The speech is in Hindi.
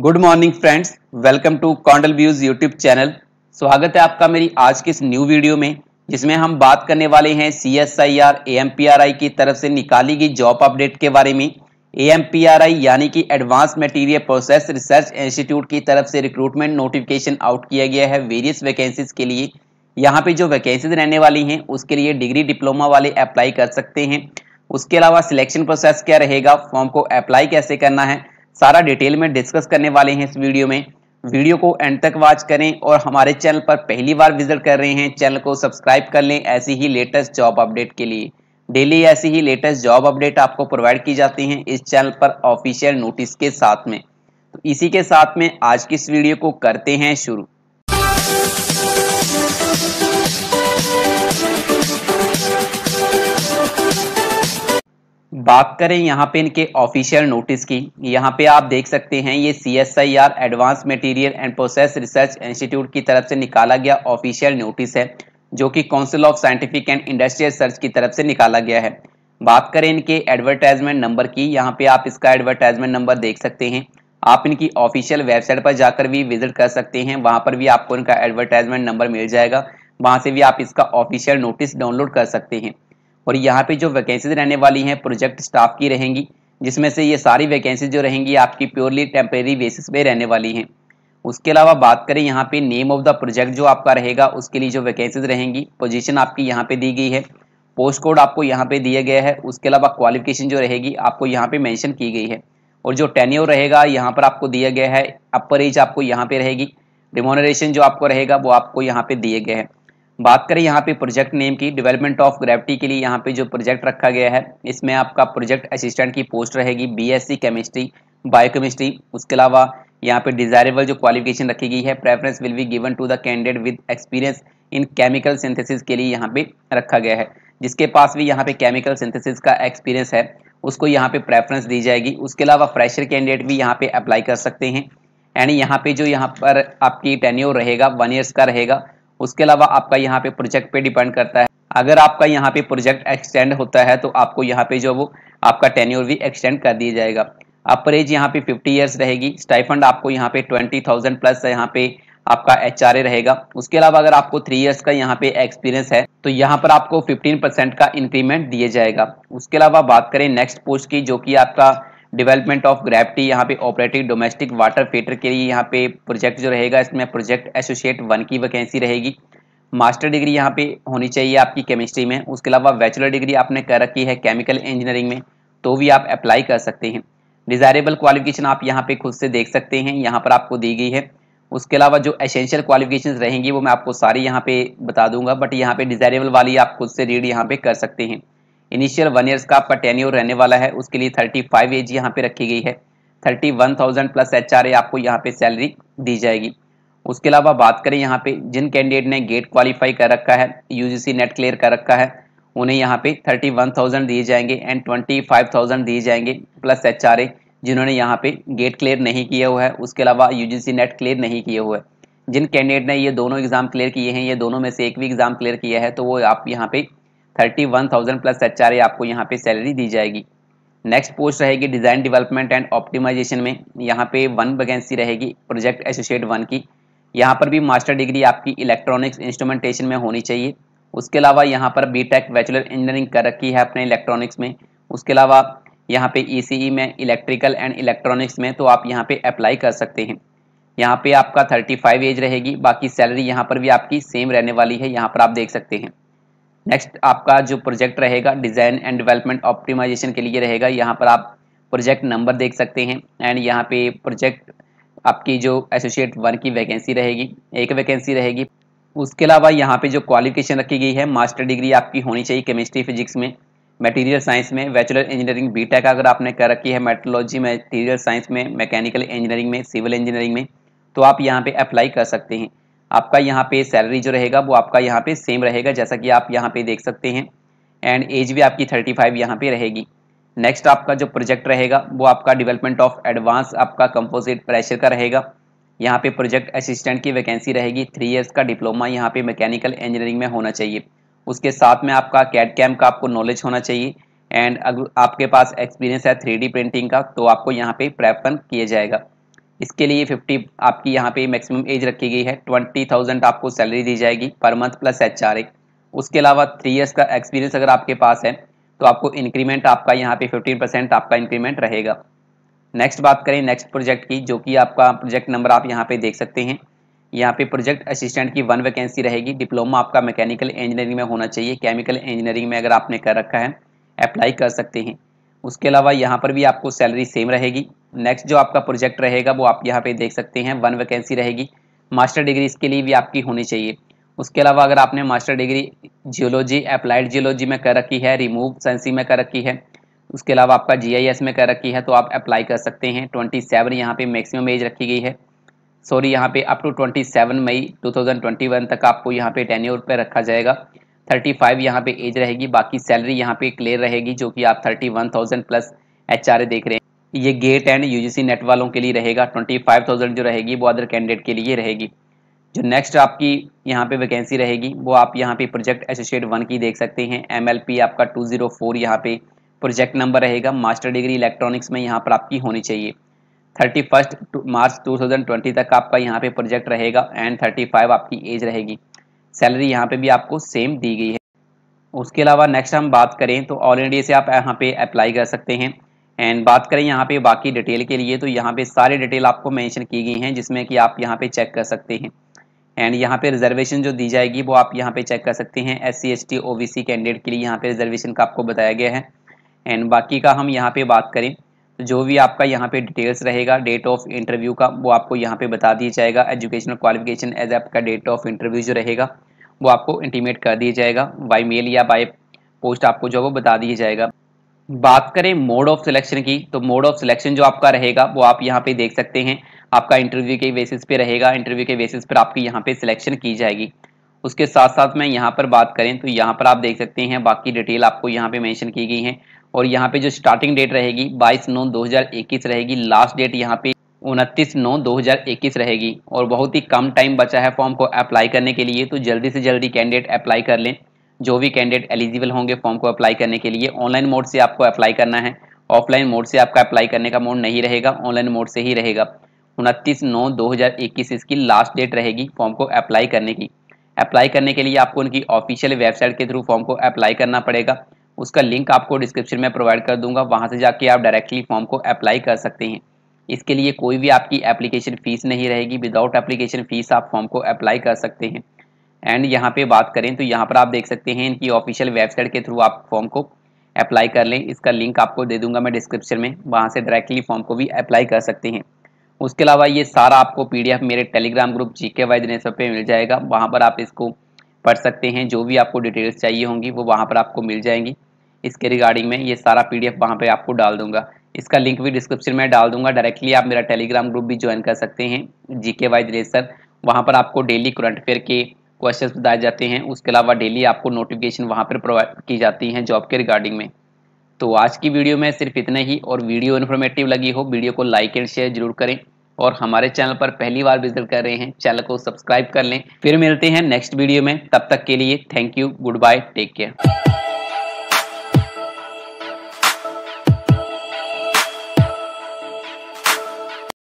good morning friends welcome to कॉन्डल व्यूज यूट्यूब चैनल स्वागत है आपका मेरी आज के इस न्यू वीडियो में जिसमें हम बात करने वाले हैं C S I R A M P R I की तरफ से निकाली गई जॉब अपडेट के बारे में A M P R I यानी कि advance material process research institute की तरफ से रिक्रूटमेंट नोटिफिकेशन आउट किया गया है वेरियस वैकेंसीज के लिए यहाँ पे जो वैकेंसीज रहने वाली हैं उसके लिए डिग्री डिप्लोमा वाले अप्लाई कर सकते हैं उसके अलावा सिलेक्शन प्रोसेस क्या रहेगा फॉर्म को अप्लाई कैसे करना है सारा डिटेल में डिस्कस करने वाले हैं इस वीडियो में वीडियो को एंड तक वॉच करें और हमारे चैनल पर पहली बार विजिट कर रहे हैं चैनल को सब्सक्राइब कर लें ऐसी ही लेटेस्ट जॉब अपडेट के लिए डेली ऐसी ही लेटेस्ट जॉब अपडेट आपको प्रोवाइड की जाती हैं इस चैनल पर ऑफिशियल नोटिस के साथ में तो इसी के साथ में आज की इस वीडियो को करते हैं शुरू बात करें यहाँ पे इनके ऑफिशियल नोटिस की यहाँ पे आप देख सकते हैं ये C S I R advance material and process research institute की तरफ से निकाला गया ऑफिशियल नोटिस है जो कि council of scientific and industrial research की तरफ से निकाला गया है बात करें इनके एडवर्टाइजमेंट नंबर की यहाँ पे आप इसका एडवर्टाइजमेंट नंबर देख सकते हैं आप इनकी ऑफिशियल वेबसाइट पर जाकर भी विजिट कर सकते हैं वहाँ पर भी आपको इनका एडवर्टाइजमेंट नंबर मिल जाएगा वहाँ से भी आप इसका ऑफिशियल नोटिस डाउनलोड कर सकते हैं और यहाँ पे जो वैकेंसीज रहने वाली हैं प्रोजेक्ट स्टाफ की रहेंगी जिसमें से ये सारी वैकेंसी जो रहेंगी आपकी प्योरली टेम्परेरी बेसिस पे रहने वाली हैं उसके अलावा बात करें यहाँ पे नेम ऑफ द प्रोजेक्ट जो आपका रहेगा उसके लिए जो वैकेंसीज रहेंगी पोजीशन आपकी यहाँ पे दी गई है पोस्ट कोड आपको यहाँ पे दिया गया है उसके अलावा क्वालिफिकेशन जो रहेगी आपको यहाँ पे मैंशन की गई है और जो टेन्योर रहेगा यहाँ पर आपको दिया गया है अपर एज आपको यहाँ पे रहेगी रिमोनरेशन जो आपको रहेगा वो आपको यहाँ पे दिए गए हैं बात करें यहाँ पे प्रोजेक्ट नेम की डेवलपमेंट ऑफ ग्रेविटी के लिए यहाँ पे जो प्रोजेक्ट रखा गया है इसमें आपका प्रोजेक्ट असिस्टेंट की पोस्ट रहेगी बीएससी केमिस्ट्री बायोकेमिस्ट्री उसके अलावा यहाँ पे डिजायरेबल जो क्वालिफिकेशन रखी गई है preference will be given to the candidate with experience in chemical synthesis के लिए यहाँ पे रखा गया है जिसके पास भी यहाँ पे केमिकल सिंथेसिस का एक्सपीरियंस है उसको यहाँ पे प्रेफरेंस दी जाएगी उसके अलावा फ्रेशर कैंडिडेट भी यहाँ पे अप्लाई कर सकते हैं एंड यहाँ पे जो यहाँ पर आपकी टेन्योर रहेगा वन ईयर्स का रहेगा उसके अलावा आपका यहाँ पे प्रोजेक्ट पे डिपेंड करता है अगर आपका यहाँ पे प्रोजेक्ट एक्सटेंड होता है तो आपको यहाँ पे जो वो आपका टेन्यूर भी एक्सटेंड कर दिया जाएगा अपर एज यहाँ पे 50 इयर्स रहेगी स्टाइफंड आपको यहाँ पे 20,000 प्लस यहाँ पे आपका एच रहेगा उसके अलावा अगर आपको थ्री इयर्स का यहाँ पे एक्सपीरियंस है तो यहाँ पर आपको 15 परसेंट का इंक्रीमेंट दिया जाएगा उसके अलावा बात करें नेक्स्ट पोस्ट की जो कि आपका डेवलपमेंट ऑफ ग्रेविटी यहाँ पे ऑपरेटिव डोमेस्टिक वाटर फीटर के लिए यहाँ पे प्रोजेक्ट जो रहेगा इसमें प्रोजेक्ट एसोसिएट वन की वैकेंसी रहेगी मास्टर डिग्री यहाँ पे होनी चाहिए आपकी केमिस्ट्री में उसके अलावा बैचलर डिग्री आपने कर रखी है केमिकल इंजीनियरिंग में तो भी आप अप्लाई कर सकते हैं डिज़ायरेबल क्वालिफिकेशन आप यहाँ पे खुद से देख सकते हैं यहाँ पर आपको दी गई है उसके अलावा जो एसेंशियल क्वालिफिकेशन रहेंगी वो मैं आपको सारी यहाँ पे बता दूंगा बट यहाँ पे डिज़ायरेबल वाली आप खुद से रीड यहाँ पे कर सकते हैं इनिशियल वन ईयर्स का आपका टेन्योर रहने वाला है उसके लिए थर्टी फाइव एज यहाँ पे रखी गई है thirty one thousand plus H R A आपको यहाँ पे सैलरी दी जाएगी उसके अलावा बात करें यहाँ पे जिन कैंडिडेट ने गेट क्वालिफाई कर रखा है यूजीसी नेट क्लियर कर रखा है उन्हें यहाँ पे थर्टी वन थाउजेंड दिए जाएंगे एंड ट्वेंटी फाइव थाउजेंड दिए जाएंगे प्लस एच आर ए जिन्होंने यहाँ पे गेट क्लियर नहीं किया हुआ है उसके अलावा यूजीसी नेट क्लियर नहीं किया हुआ है जिन कैंडिडेट ने ये दोनों एग्ज़ाम क्लियर किए हैं ये दोनों में से एक भी एग्ज़ाम क्लियर किया है तो वो आप यहाँ पे thirty one thousand plus H R आपको यहाँ पे सैलरी दी जाएगी नेक्स्ट पोस्ट रहेगी डिज़ाइन डेवलपमेंट एंड ऑप्टिमाइजेशन में यहाँ पे वन वैकेंसी रहेगी प्रोजेक्ट एसोसिएट वन की यहाँ पर भी मास्टर डिग्री आपकी इलेक्ट्रॉनिक्स इंस्ट्रूमेंटेशन में होनी चाहिए उसके अलावा यहाँ पर बी टेक बैचलर इंजीनियरिंग कर रखी है अपने इलेक्ट्रॉनिक्स में उसके अलावा यहाँ पे ई e e में इलेक्ट्रिकल एंड इलेक्ट्रॉनिक्स में तो आप यहाँ पे अप्लाई कर सकते हैं यहाँ पे आपका 35 एज रहेगी बाकी सैलरी यहाँ पर भी आपकी सेम रहने वाली है यहाँ पर आप देख सकते हैं नेक्स्ट आपका जो प्रोजेक्ट रहेगा डिज़ाइन एंड डेवलपमेंट ऑप्टिमाइजेशन के लिए रहेगा यहाँ पर आप प्रोजेक्ट नंबर देख सकते हैं एंड यहाँ पे प्रोजेक्ट आपकी जो एसोसिएट वन की वैकेंसी रहेगी एक वैकेंसी रहेगी उसके अलावा यहाँ पे जो क्वालिफिकेशन रखी गई है मास्टर डिग्री आपकी होनी चाहिए केमिस्ट्री फिजिक्स में मटेरियल साइंस में बैचलर इंजीनियरिंग बी टेक अगर आपने कर रखी है मेट्रोलॉजी मटेरियल साइंस में मैकेनिकल इंजीनियरिंग में सिविल इंजीनियरिंग में तो आप यहाँ पे अप्लाई कर सकते हैं आपका यहाँ पे सैलरी जो रहेगा वो आपका यहाँ पे सेम रहेगा जैसा कि आप यहाँ पे देख सकते हैं एंड एज भी आपकी 35 फाइव यहाँ पे रहेगी नेक्स्ट आपका जो प्रोजेक्ट रहेगा वो आपका डेवलपमेंट ऑफ एडवांस आपका कंपोजिट प्रेशर का रहेगा यहाँ पे प्रोजेक्ट असिस्टेंट की वैकेंसी रहेगी थ्री ईयर्स का डिप्लोमा यहाँ पे मैकेनिकल इंजीनियरिंग में होना चाहिए उसके साथ में आपका कैट कैम का आपको नॉलेज होना चाहिए एंड अगर आपके पास एक्सपीरियंस है थ्री प्रिंटिंग का तो आपको यहाँ पे प्रेफर किया जाएगा इसके लिए 50 आपकी यहाँ पे मैक्सिमम एज रखी गई है 20,000 आपको सैलरी दी जाएगी पर मंथ प्लस एच उसके अलावा थ्री ईयर्स का एक्सपीरियंस अगर आपके पास है तो आपको इंक्रीमेंट आपका यहाँ पे 15% आपका इंक्रीमेंट रहेगा नेक्स्ट बात करें नेक्स्ट प्रोजेक्ट की जो कि आपका प्रोजेक्ट नंबर आप यहाँ पे देख सकते हैं यहाँ पे प्रोजेक्ट असिस्टेंट की वन वैकेंसी रहेगी डिप्लोमा आपका मैकेनिकल इंजीनियरिंग में होना चाहिए केमिकल इंजीनियरिंग में अगर आपने कर रखा है अप्लाई कर सकते हैं उसके अलावा यहाँ पर भी आपको सैलरी सेम रहेगी नेक्स्ट जो आपका प्रोजेक्ट रहेगा वो आप यहाँ पे देख सकते हैं वन वैकेंसी रहेगी मास्टर डिग्री इसके लिए भी आपकी होनी चाहिए उसके अलावा अगर आपने master degree geology applied geology में कर रखी है रिमूव सेंसी में कर रखी है उसके अलावा आपका जीआईएस में कर रखी है तो आप अप्लाई कर सकते हैं ट्वेंटी सेवन यहाँ पे मैक्सिमम एज रखी गई है सॉरी यहाँ पे up to twenty seven May two thousand twenty one तक आपको यहाँ पे ईयर पर रखा जाएगा थर्टी फाइव यहाँ पे एज रहेगी बाकी सैलरी यहाँ पे क्लियर रहेगी जो कि आप thirty one thousand plus H देख रहे हैं ये गेट एंड यूजीसी नेट वालों के लिए रहेगा ट्वेंटी फाइव थाउजेंड जो रहेगी वो अदर कैंडिडेट के लिए रहेगी जो नेक्स्ट आपकी यहाँ पे वैकेंसी रहेगी वो आप यहाँ पे प्रोजेक्ट एसोसिएट वन की देख सकते हैं एम एल पी आपका टू जीरो फोर यहाँ पे प्रोजेक्ट नंबर रहेगा मास्टर डिग्री इलेक्ट्रॉनिक्स में यहाँ पर आपकी होनी चाहिए thirty first March two thousand twenty तक आपका यहाँ पे प्रोजेक्ट रहेगा एंड थर्टी फाइव आपकी एज रहेगी सैलरी यहाँ पे भी आपको सेम दी गई है उसके अलावा नेक्स्ट हम बात करें तो ऑल इंडिया से आप यहाँ पे अप्लाई कर सकते हैं एंड बात करें यहाँ पे बाकी डिटेल के लिए तो यहाँ पे सारे डिटेल आपको मेंशन की गई हैं जिसमें कि आप यहाँ पे चेक कर सकते हैं एंड यहाँ पे रिजर्वेशन जो दी जाएगी वो आप यहाँ पे चेक कर सकते हैं S C S T O B C candidate के लिए यहाँ पे रिजर्वेशन का आपको बताया गया है एंड बाकी का हम यहाँ पे बात करें तो जो भी आपका यहाँ पे डिटेल्स रहेगा डेट ऑफ इंटरव्यू का वो आपको यहाँ पे बता दिया जाएगा एजुकेशनल क्वालिफिकेशन एज आपका डेट ऑफ इंटरव्यू जो रहेगा वो आपको इंटीमेट कर दिया जाएगा बाई मेल या बाई पोस्ट आपको जो है वो बता दिया जाएगा बात करें मोड ऑफ सिलेक्शन की तो मोड ऑफ सिलेक्शन जो आपका रहेगा वो आप यहाँ पे देख सकते हैं आपका इंटरव्यू के बेसिस पे रहेगा इंटरव्यू के बेसिस पर आपकी यहाँ पे सिलेक्शन की जाएगी उसके साथ साथ में यहाँ पर बात करें तो यहाँ पर आप देख सकते हैं बाकी डिटेल आपको यहाँ पे मेंशन की गई है और यहाँ पे जो स्टार्टिंग डेट रहेगी 22 नौ 2021 रहेगी लास्ट डेट यहाँ पे उनतीस नौ 2021 रहेगी और बहुत ही कम टाइम बचा है फॉर्म को अप्लाई करने के लिए तो जल्दी से जल्दी कैंडिडेट अप्लाई कर लें जो भी कैंडिडेट एलिजिबल होंगे फॉर्म को अप्लाई करने के लिए ऑनलाइन मोड से आपको अप्लाई करना है ऑफलाइन मोड से आपका अप्लाई करने का मोड नहीं रहेगा ऑनलाइन मोड से ही रहेगा उनतीस नौ इक्कीस इसकी लास्ट डेट रहेगी फॉर्म को अप्लाई करने की अप्लाई करने के लिए आपको उनकी ऑफिशियल वेबसाइट के थ्रू फॉर्म को अप्लाई करना पड़ेगा उसका लिंक आपको डिस्क्रिप्शन में प्रोवाइड कर दूंगा वहाँ से जाके आप डायरेक्टली फॉर्म को अप्लाई कर सकते हैं इसके लिए कोई भी आपकी एप्लीकेशन फ़ीस नहीं रहेगी विदाउट एप्लीकेशन फ़ीस आप फॉर्म को अप्लाई कर सकते हैं एंड यहाँ पे बात करें तो यहाँ पर आप देख सकते हैं इनकी ऑफिशियल वेबसाइट के थ्रू आप फॉर्म को अप्लाई कर लें इसका लिंक आपको दे दूंगा मैं डिस्क्रिप्शन में वहाँ से डायरेक्टली फॉर्म को भी अप्लाई कर सकते हैं उसके अलावा ये सारा आपको पी मेरे टेलीग्राम ग्रुप जी के वाई नेसअप पर मिल जाएगा वहाँ पर आप इसको पढ़ सकते हैं जो भी आपको डिटेल्स चाहिए होंगी वो वहाँ पर आपको मिल जाएंगी इसके रिगार्डिंग में ये सारा पी डी एफ वहाँ पर आपको डाल दूंगा इसका लिंक भी डिस्क्रिप्शन में डाल दूंगा डायरेक्टली आप मेरा टेलीग्राम ग्रुप भी ज्वाइन कर सकते हैं जी के दिनेश सर वहाँ पर आपको डेली करंट अफेयर के क्वेश्चन बताए जाते हैं उसके अलावा डेली आपको नोटिफिकेशन वहाँ पर प्रोवाइड की जाती हैं जॉब के रिगार्डिंग में तो आज की वीडियो में सिर्फ इतना ही और वीडियो इन्फॉर्मेटिव लगी हो वीडियो को लाइक एंड शेयर जरूर करें और हमारे चैनल पर पहली बार विजिट कर रहे हैं चैनल को सब्सक्राइब कर लें फिर मिलते हैं नेक्स्ट वीडियो में तब तक के लिए thank you goodbye take care